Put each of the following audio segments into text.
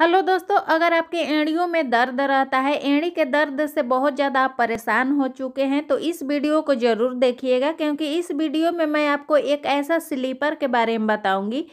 hello दोस्तों अगर आपके एड़ियों में दर्द रहता है एड़ी के दर्द से बहुत ज़्यादा आप परेशान हो चुके हैं तो इस वीडियो को ज़रूर देखिएगा क्योंकि इस वीडियो में मैं आपको एक ऐसा स्लीपर के बारे में बताऊंगी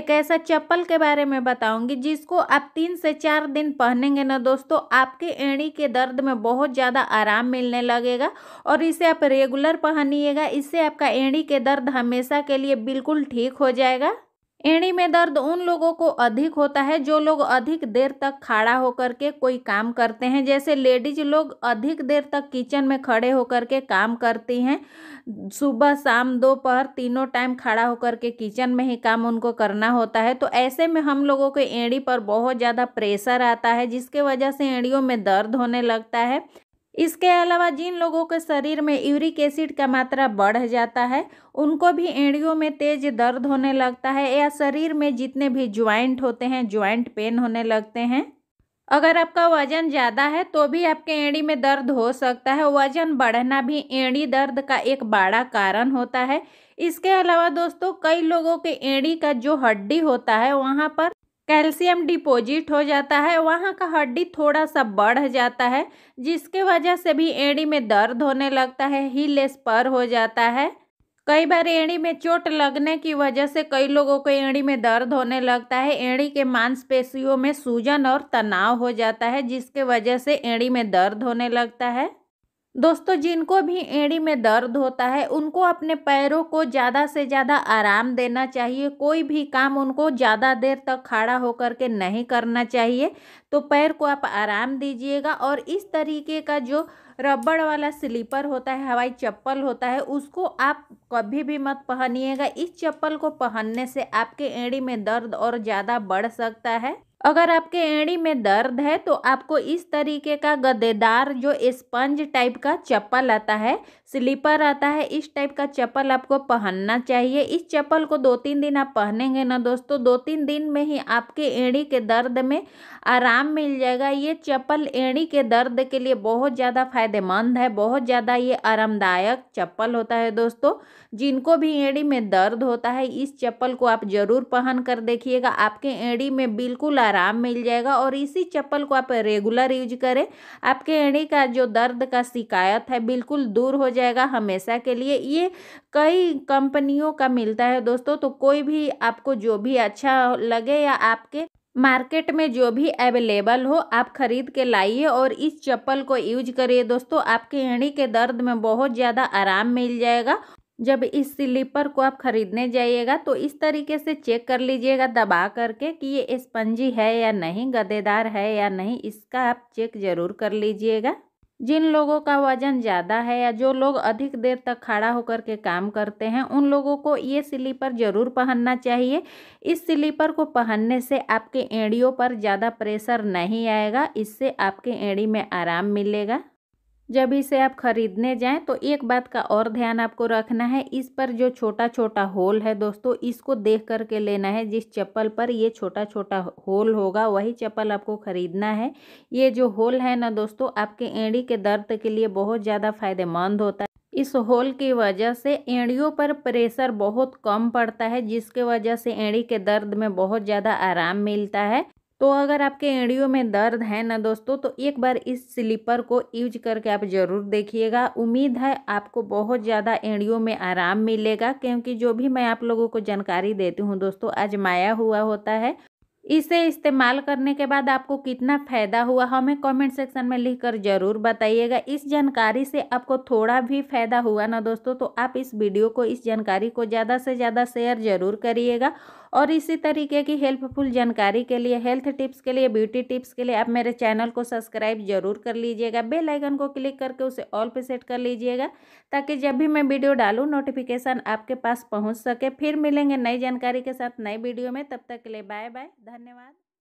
एक ऐसा चप्पल के बारे में बताऊंगी जिसको आप तीन से चार दिन पहनेंगे ना दोस्तों आपके एड़ी के दर्द में बहुत ज़्यादा आराम मिलने लगेगा और इसे आप रेगुलर पहनिएगा इससे आपका एड़ी के दर्द हमेशा के लिए बिल्कुल ठीक हो जाएगा एड़ी में दर्द उन लोगों को अधिक होता है जो लोग अधिक देर तक खड़ा होकर के कोई काम करते हैं जैसे लेडीज लोग अधिक देर तक किचन में खड़े होकर के काम करती हैं सुबह शाम दोपहर तीनों टाइम खड़ा होकर के किचन में ही काम उनको करना होता है तो ऐसे में हम लोगों के एड़ी पर बहुत ज़्यादा प्रेशर आता है जिसके वजह से एड़ियों में दर्द होने लगता है इसके अलावा जिन लोगों के शरीर में यूरिक एसिड का मात्रा बढ़ जाता है उनको भी एड़ियों में तेज दर्द होने लगता है या शरीर में जितने भी ज्वाइंट होते हैं ज्वाइंट पेन होने लगते हैं अगर आपका वजन ज़्यादा है तो भी आपके एड़ी में दर्द हो सकता है वजन बढ़ना भी एड़ी दर्द का एक बड़ा कारण होता है इसके अलावा दोस्तों कई लोगों के एड़ी का जो हड्डी होता है वहाँ पर कैल्शियम डिपॉजिट हो जाता है वहाँ का हड्डी थोड़ा सा बढ़ जाता है जिसके वजह से भी एड़ी में दर्द होने लगता है हिल स्पर हो जाता है कई बार एड़ी में चोट लगने की वजह से कई लोगों को एड़ी में दर्द होने लगता है एड़ी के मांसपेशियों में सूजन और तनाव हो जाता है जिसके वजह से एड़ी में दर्द होने लगता है दोस्तों जिनको भी एड़ी में दर्द होता है उनको अपने पैरों को ज़्यादा से ज़्यादा आराम देना चाहिए कोई भी काम उनको ज़्यादा देर तक खड़ा होकर के नहीं करना चाहिए तो पैर को आप आराम दीजिएगा और इस तरीके का जो रबड़ वाला स्लीपर होता है हवाई चप्पल होता है उसको आप कभी भी मत पहनिएगा इस चप्पल को पहनने से आपके एड़ी में दर्द और ज़्यादा बढ़ सकता है अगर आपके एड़ी में दर्द है तो आपको इस तरीके का गद्देदार जो स्पंज टाइप का चप्पल आता है स्लीपर आता है इस टाइप का चप्पल आपको पहनना चाहिए इस चप्पल को दो तीन दिन आप पहनेंगे ना दोस्तों दो तीन दिन में ही आपके एड़ी के दर्द में आराम मिल जाएगा ये चप्पल एड़ी के दर्द के लिए बहुत ज़्यादा फायदेमंद है बहुत ज़्यादा ये आरामदायक चप्पल होता है दोस्तों जिनको भी एड़ी में दर्द होता है इस चप्पल को आप ज़रूर पहन कर देखिएगा आपके एड़ी में बिल्कुल आराम मिल जाएगा और इसी चप्पल को आप रेगुलर यूज करें आपके एड़ी का जो दर्द का शिकायत है बिल्कुल दूर हो जाएगा हमेशा के लिए ये कई कंपनियों का मिलता है दोस्तों तो कोई भी आपको जो भी अच्छा लगे या आपके मार्केट में जो भी अवेलेबल हो आप खरीद के लाइए और इस चप्पल को यूज करिए दोस्तों आपके एड़ी के दर्द में बहुत ज़्यादा आराम मिल जाएगा जब इस स्लीपर को आप ख़रीदने जाइएगा तो इस तरीके से चेक कर लीजिएगा दबा करके कि ये स्पंजी है या नहीं गदेदार है या नहीं इसका आप चेक ज़रूर कर लीजिएगा जिन लोगों का वज़न ज़्यादा है या जो लोग अधिक देर तक खड़ा होकर के काम करते हैं उन लोगों को ये स्लीपर ज़रूर पहनना चाहिए इस स्लीपर को पहनने से आपके एड़ियों पर ज़्यादा प्रेशर नहीं आएगा इससे आपके एड़ी में आराम मिलेगा जब इसे आप ख़रीदने जाएं तो एक बात का और ध्यान आपको रखना है इस पर जो छोटा छोटा होल है दोस्तों इसको देख करके लेना है जिस चप्पल पर ये छोटा छोटा होल होगा वही चप्पल आपको ख़रीदना है ये जो होल है ना दोस्तों आपके एड़ी के दर्द के लिए बहुत ज़्यादा फ़ायदेमंद होता है इस होल की वजह से एड़ियों पर प्रेशर बहुत कम पड़ता है जिसके वजह से एड़ी के दर्द में बहुत ज़्यादा आराम मिलता है तो अगर आपके एड़ियों में दर्द है ना दोस्तों तो एक बार इस स्लीपर को यूज करके आप ज़रूर देखिएगा उम्मीद है आपको बहुत ज़्यादा एड़ियों में आराम मिलेगा क्योंकि जो भी मैं आप लोगों को जानकारी देती हूँ दोस्तों आजमाया हुआ होता है इसे इस्तेमाल करने के बाद आपको कितना फ़ायदा हुआ हमें कमेंट सेक्शन में लिखकर ज़रूर बताइएगा इस जानकारी से आपको थोड़ा भी फ़ायदा हुआ ना दोस्तों तो आप इस वीडियो को इस जानकारी को ज़्यादा से ज़्यादा शेयर ज़रूर करिएगा और इसी तरीके की हेल्पफुल जानकारी के लिए हेल्थ टिप्स के लिए ब्यूटी टिप्स के लिए आप मेरे चैनल को सब्सक्राइब जरूर कर लीजिएगा बेल आइकन को क्लिक करके उसे ऑल पे सेट कर लीजिएगा ताकि जब भी मैं वीडियो डालूँ नोटिफिकेशन आपके पास पहुँच सके फिर मिलेंगे नई जानकारी के साथ नए वीडियो में तब तक के लिए बाय बाय धन्यवाद धन्यवाद